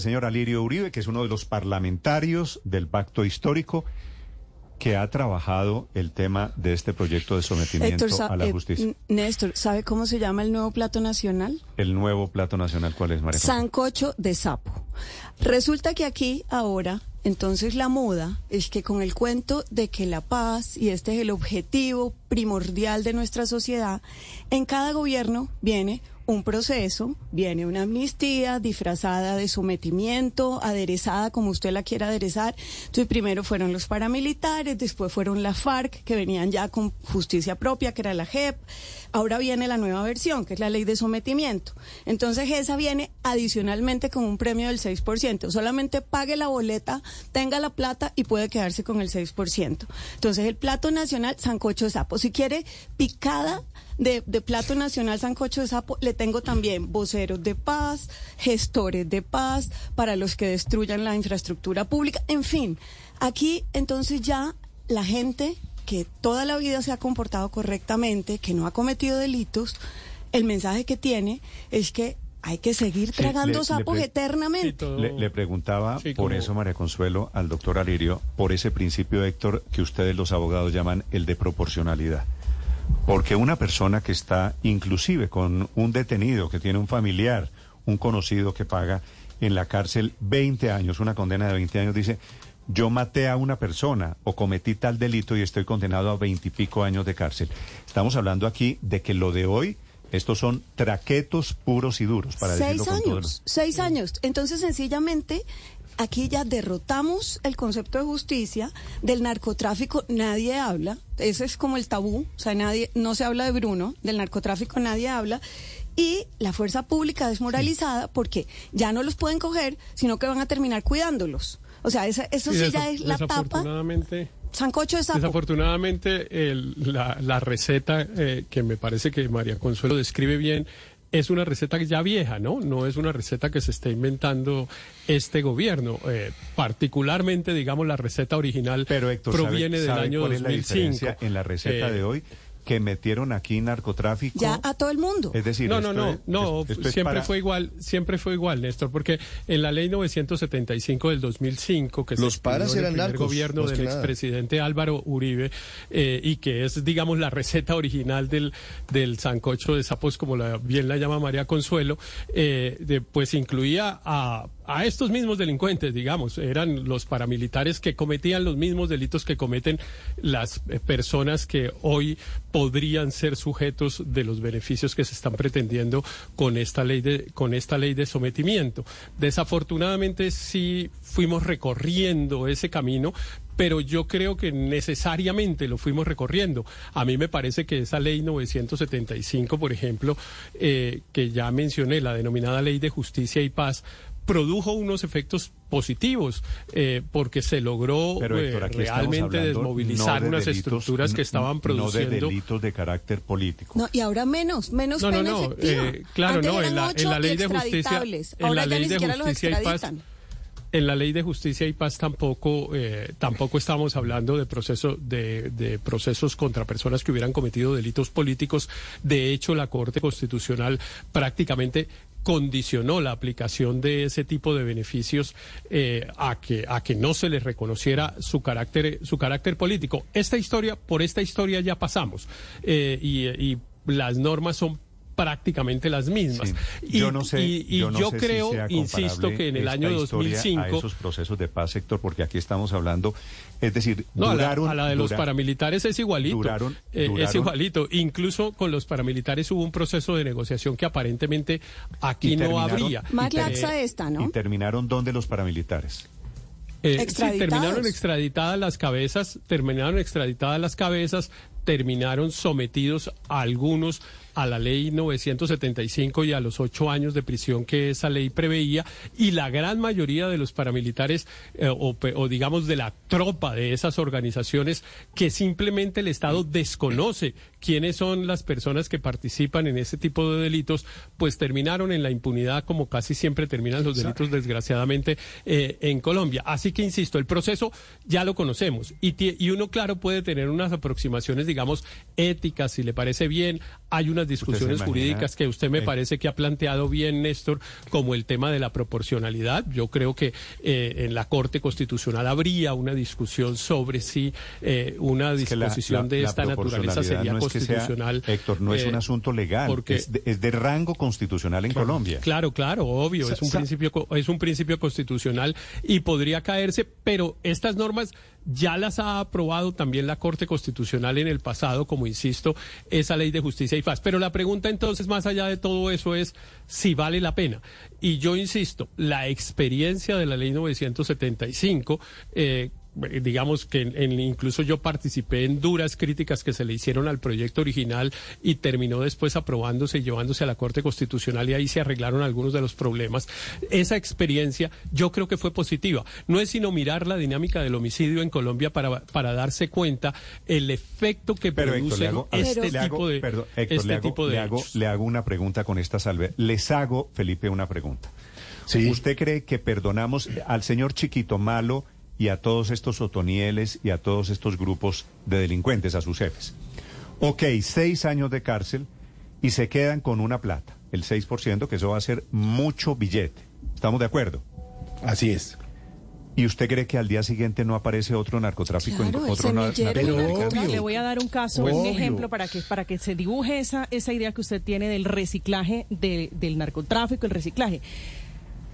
señora Lirio Uribe, que es uno de los parlamentarios del pacto histórico que ha trabajado el tema de este proyecto de sometimiento a la eh, justicia. Néstor, ¿sabe cómo se llama el nuevo plato nacional? El nuevo plato nacional, ¿cuál es, María? Sancocho de sapo. Resulta que aquí ahora, entonces la moda es que con el cuento de que la paz, y este es el objetivo primordial de nuestra sociedad, en cada gobierno viene un proceso, viene una amnistía disfrazada de sometimiento, aderezada como usted la quiera aderezar. Entonces primero fueron los paramilitares, después fueron las FARC, que venían ya con justicia propia, que era la JEP. Ahora viene la nueva versión, que es la ley de sometimiento. Entonces esa viene adicionalmente con un premio del 6%. Solamente pague la boleta, tenga la plata y puede quedarse con el 6%. Entonces el plato nacional, sancocho de sapo. Si quiere picada de, plato nacional sancocho de sapo, le tengo también voceros de paz, gestores de paz, para los que destruyan la infraestructura pública, en fin. Aquí entonces ya la gente que toda la vida se ha comportado correctamente, que no ha cometido delitos, el mensaje que tiene es que hay que seguir tragando sapos eternamente. Le, preguntaba por eso, María Consuelo, al doctor Alirio, por ese principio, Héctor, que ustedes los abogados llaman el de proporcionalidad. Porque una persona que está inclusive con un detenido, que tiene un familiar, un conocido que paga en la cárcel 20 años, una condena de 20 años, dice, yo maté a una persona o cometí tal delito y estoy condenado a 20 y pico años de cárcel. Estamos hablando aquí de que lo de hoy... Estos son traquetos puros y duros, para seis años, Seis años. Entonces, sencillamente, aquí ya derrotamos el concepto de justicia, del narcotráfico nadie habla, ese es como el tabú, o sea, nadie, no se habla de Bruno, del narcotráfico nadie habla, y la fuerza pública desmoralizada porque ya no los pueden coger, sino que van a terminar cuidándolos. O sea, eso sí, ya es la tapa. Sancocho Desafortunadamente, la, receta eh, que me parece que María Consuelo describe bien es una receta ya vieja, ¿no? No es una receta que se está inventando este gobierno. Eh, particularmente, digamos, la receta original Pero proviene del año cuál 2005. Es la en la receta eh, de hoy que metieron aquí narcotráfico. Ya a todo el mundo. Es decir, no, no, no, no, siempre fue igual, siempre fue igual, Néstor, porque en la ley 975 del 2005, que los se paras eran el gobierno del expresidente Álvaro Uribe, eh, y que es, digamos, la receta original del, del sancocho de sapos, como la, bien la llama María Consuelo, eh, pues incluía a a estos mismos delincuentes, digamos, eran los paramilitares que cometían los mismos delitos que cometen las eh, personas que hoy podrían ser sujetos de los beneficios que se están pretendiendo con esta ley de con esta ley de sometimiento. Desafortunadamente sí fuimos recorriendo ese camino, pero yo creo que necesariamente lo fuimos recorriendo. A mí me parece que esa ley 975, por ejemplo, eh, que ya mencioné, la denominada ley de justicia y paz, produjo unos efectos positivos eh, porque se logró eh, realmente desmovilizar unas estructuras que estaban produciendo delitos de carácter político y ahora menos menos pena eh, claro no en la, ley de justicia en la ley de y paz en la ley de justicia y paz tampoco eh, tampoco estamos hablando de de, procesos contra personas que hubieran cometido delitos políticos de hecho la corte constitucional prácticamente condicionó la aplicación de ese tipo de beneficios eh, a, que, a que no se les reconociera su carácter, su carácter político. Esta historia, por esta historia ya pasamos eh, y, y las normas son prácticamente las mismas. yo no sé, y, yo, creo, insisto, que en el año 2005 a esos procesos de paz, sector, porque aquí estamos hablando, es decir, duraron, a, la, de los paramilitares es igualito, duraron, eh, es igualito. Incluso con los paramilitares hubo un proceso de negociación que aparentemente aquí no habría. Más Y terminaron donde los paramilitares. Eh, terminaron extraditadas las cabezas, terminaron extraditadas las cabezas, terminaron sometidos a algunos a la ley 975 y a los ocho años de prisión que esa ley preveía y la gran mayoría de los paramilitares eh, o, digamos de la tropa de esas organizaciones que simplemente el Estado desconoce quiénes son las personas que participan en ese tipo de delitos, pues terminaron en la impunidad como casi siempre terminan los delitos, desgraciadamente, eh, en Colombia. Así que, insisto, el proceso ya lo conocemos y, uno, claro, puede tener unas aproximaciones, digamos, éticas, si le parece bien. Hay unas discusiones jurídicas que usted me parece que ha planteado bien, Néstor, como el tema de la proporcionalidad. Yo creo que eh, en la Corte Constitucional habría una discusión sobre si eh, una disposición de esta naturaleza sería constitucional. Héctor, no es un eh, asunto legal, es, de, rango constitucional en Colombia. Claro, claro, obvio, es un, principio, es un principio constitucional y podría caerse, pero estas normas ya las ha aprobado también la Corte Constitucional en el pasado, como insisto, esa ley de justicia y paz. Pero la pregunta entonces, más allá de todo eso, es si vale la pena. Y yo insisto, la experiencia de la ley 975, eh, eh, digamos que incluso yo participé en duras críticas que se le hicieron al proyecto original y terminó después aprobándose y llevándose a la Corte Constitucional y ahí se arreglaron algunos de los problemas. Esa experiencia yo creo que fue positiva. No es sino mirar la dinámica del homicidio en Colombia para, para darse cuenta el efecto que produce este tipo de, Perdón, este le hago, tipo de le una pregunta con esta salve. Les hago, Felipe, una pregunta. ¿Usted cree que perdonamos al señor chiquito malo y a todos estos otonieles y a todos estos grupos de delincuentes, a sus jefes. Ok, seis años de cárcel y se quedan con una plata, el 6%, que eso va a ser mucho billete. ¿Estamos de acuerdo? Así es. ¿Y usted cree que al día siguiente no aparece otro narcotráfico en otro Le voy a dar un caso, un ejemplo para que para que se dibuje esa esa idea que usted tiene del reciclaje del narcotráfico, el reciclaje.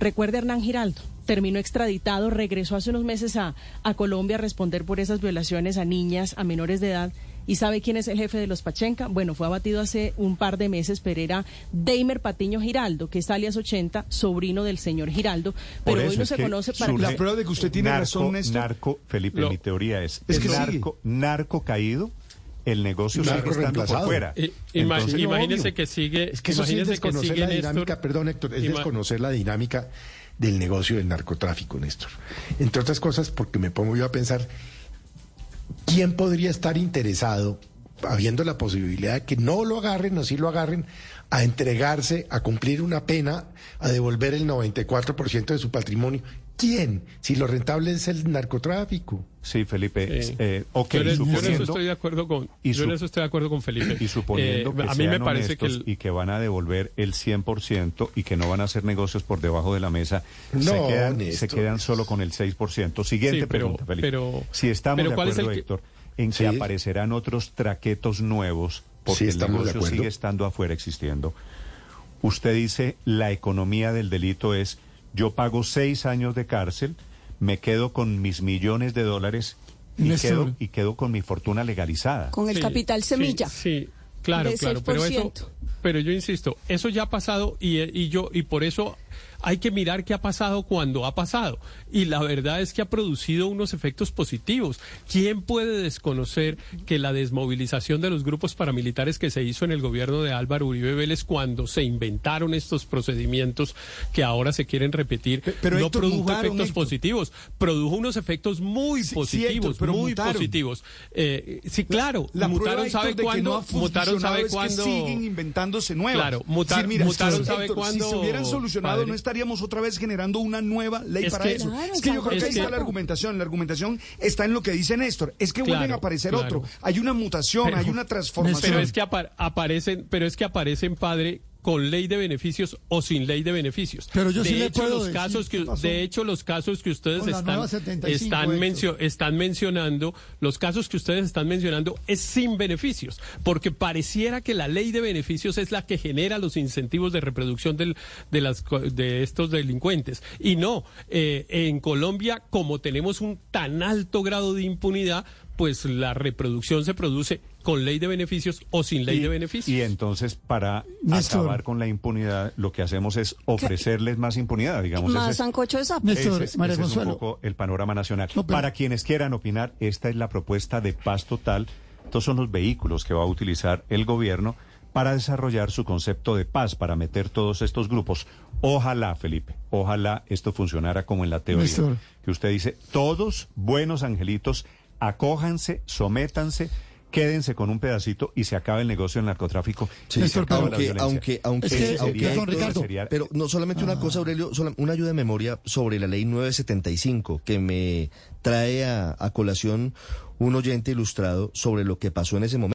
Recuerde Hernán Giraldo terminó extraditado, regresó hace unos meses a, a, Colombia a responder por esas violaciones a niñas, a menores de edad. ¿Y sabe quién es el jefe de los Pachenca? Bueno, fue abatido hace un par de meses, pero era Deimer Patiño Giraldo, que es alias 80, sobrino del señor Giraldo. Pero hoy no se conoce para... La prueba de que usted tiene narco, razón, Narco, Felipe, mi teoría es, es, narco caído el negocio sigue estando eh, imagínese que sigue... Es que es desconocer la dinámica, perdón Héctor, es desconocer la dinámica del negocio del narcotráfico, Néstor. Entre otras cosas, porque me pongo yo a pensar, ¿quién podría estar interesado, habiendo la posibilidad de que no lo agarren o sí lo agarren, a entregarse, a cumplir una pena, a devolver el 94% de su patrimonio? ¿Quién? Si lo rentable es el narcotráfico. Sí, Felipe. Eh, yo, en, eso estoy de acuerdo con. yo estoy de acuerdo con Felipe. Y suponiendo eh, que a mí me parece que y que van a devolver el 100% y que no van a hacer negocios por debajo de la mesa, se, quedan, solo con el 6%. Siguiente pero, pregunta, Felipe. Pero, si estamos de acuerdo, Héctor, en que aparecerán otros traquetos nuevos porque el negocio sigue estando afuera existiendo. Usted dice la economía del delito es yo pago seis años de cárcel, me quedo con mis millones de dólares y, quedo, y quedo, con mi fortuna legalizada. Con el capital semilla. Sí, claro, claro. Pero, yo insisto, eso ya ha pasado y eh, yo, y por eso hay que mirar qué ha pasado cuando ha pasado. Y la verdad es que ha producido unos efectos positivos. ¿Quién puede desconocer que la desmovilización de los grupos paramilitares que se hizo en el gobierno de Álvaro Uribe Vélez cuando se inventaron estos procedimientos que ahora se quieren repetir, no produjo efectos positivos, produjo unos efectos muy positivos, pero muy positivos. sí, claro, mutaron sabe cuándo, no mutaron sabe cuándo siguen inventándose nuevas. Claro, Si se hubieran solucionado no estaríamos otra vez generando una nueva ley para eso. es que yo creo que ahí está la argumentación. La argumentación está en lo que dice Néstor. Es que vuelven a aparecer otro. Hay una mutación, hay una transformación. Pero es que aparecen, pero es que aparecen, padre, con ley de beneficios o sin ley de beneficios. Pero yo de hecho, los casos que, de hecho los casos que ustedes están están, mencionando, los casos que ustedes están mencionando es sin beneficios, porque pareciera que la ley de beneficios es la que genera los incentivos de reproducción de las de estos delincuentes y no eh, en Colombia como tenemos un tan alto grado de impunidad pues la reproducción se produce con ley de beneficios o sin ley de beneficios. Y entonces, para acabar con la impunidad, lo que hacemos es ofrecerles más impunidad, digamos. Más sancocho de sapo. es un poco el panorama nacional. para quienes quieran opinar, esta es la propuesta de paz total. Estos son los vehículos que va a utilizar el gobierno para desarrollar su concepto de paz, para meter todos estos grupos. Ojalá, Felipe, ojalá esto funcionara como en la teoría, que usted dice, todos buenos angelitos acójanse, sométanse, quédense con un pedacito y se acaba el negocio del narcotráfico. aunque, aunque, aunque, pero no solamente una cosa, ah. Aurelio, una ayuda de memoria sobre la ley 975 que me trae a colación un oyente ilustrado sobre lo que pasó en ese momento.